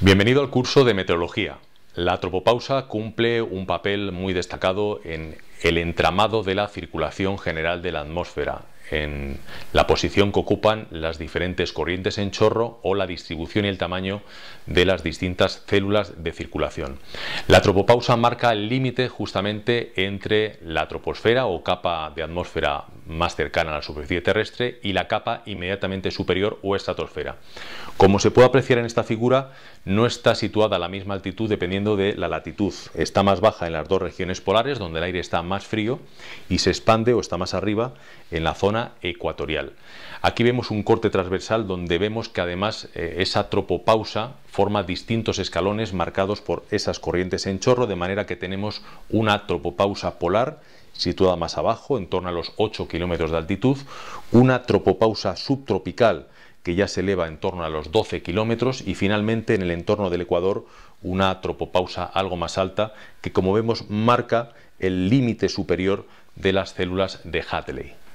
Bienvenido al curso de meteorología. La tropopausa cumple un papel muy destacado en el entramado de la circulación general de la atmósfera, en la posición que ocupan las diferentes corrientes en chorro o la distribución y el tamaño de las distintas células de circulación. La tropopausa marca el límite justamente entre la troposfera o capa de atmósfera más cercana a la superficie terrestre y la capa inmediatamente superior o estratosfera. Como se puede apreciar en esta figura, no está situada a la misma altitud dependiendo de la latitud. Está más baja en las dos regiones polares, donde el aire está más frío, y se expande o está más arriba en la zona ecuatorial. Aquí vemos un corte transversal donde vemos que además eh, esa tropopausa forma distintos escalones marcados por esas corrientes en chorro, de manera que tenemos una tropopausa polar situada más abajo, en torno a los 8 kilómetros de altitud, una tropopausa subtropical que ya se eleva en torno a los 12 kilómetros y finalmente en el entorno del Ecuador una tropopausa algo más alta que como vemos marca el límite superior de las células de Hadley.